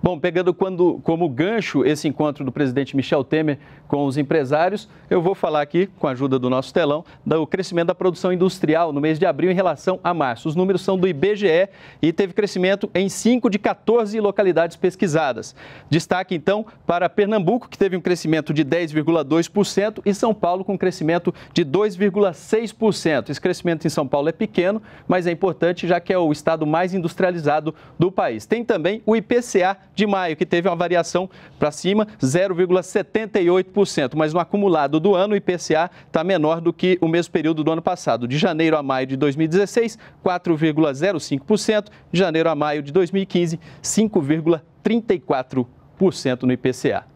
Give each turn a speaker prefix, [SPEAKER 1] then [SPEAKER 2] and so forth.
[SPEAKER 1] Bom, pegando quando, como gancho esse encontro do presidente Michel Temer com os empresários, eu vou falar aqui, com a ajuda do nosso telão, do crescimento da produção industrial no mês de abril em relação a março. Os números são do IBGE e teve crescimento em 5 de 14 localidades pesquisadas. Destaque, então, para Pernambuco, que teve um crescimento de 10,2% e São Paulo com um crescimento de 2,6%. Esse crescimento em São Paulo é pequeno, mas é importante, já que é o estado mais industrializado do país. Tem também o IPCA de maio, que teve uma variação para cima, 0,78%, mas no acumulado do ano o IPCA está menor do que o mesmo período do ano passado, de janeiro a maio de 2016, 4,05%, de janeiro a maio de 2015, 5,34% no IPCA.